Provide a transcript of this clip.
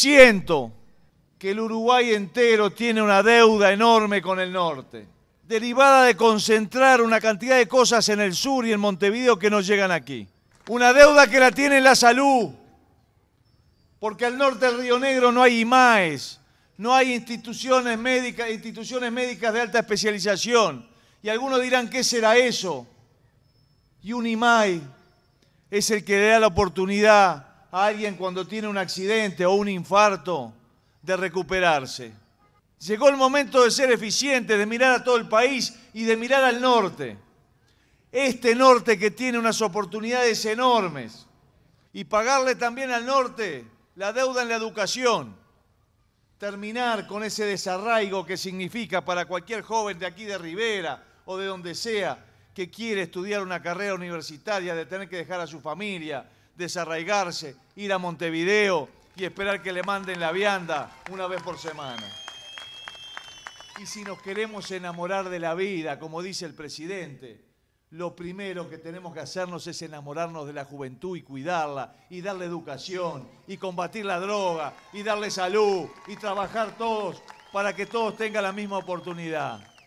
siento que el Uruguay entero tiene una deuda enorme con el norte, derivada de concentrar una cantidad de cosas en el sur y en Montevideo que no llegan aquí. Una deuda que la tiene la salud, porque al norte del Río Negro no hay IMAES, no hay instituciones médicas, instituciones médicas de alta especialización. Y algunos dirán, ¿qué será eso? Y un IMAI e es el que le da la oportunidad alguien cuando tiene un accidente o un infarto de recuperarse. Llegó el momento de ser eficiente, de mirar a todo el país y de mirar al norte. Este norte que tiene unas oportunidades enormes. Y pagarle también al norte la deuda en la educación. Terminar con ese desarraigo que significa para cualquier joven de aquí de Rivera o de donde sea que quiere estudiar una carrera universitaria, de tener que dejar a su familia, desarraigarse, ir a Montevideo y esperar que le manden la vianda una vez por semana. Y si nos queremos enamorar de la vida, como dice el presidente, lo primero que tenemos que hacernos es enamorarnos de la juventud y cuidarla, y darle educación, y combatir la droga, y darle salud, y trabajar todos para que todos tengan la misma oportunidad.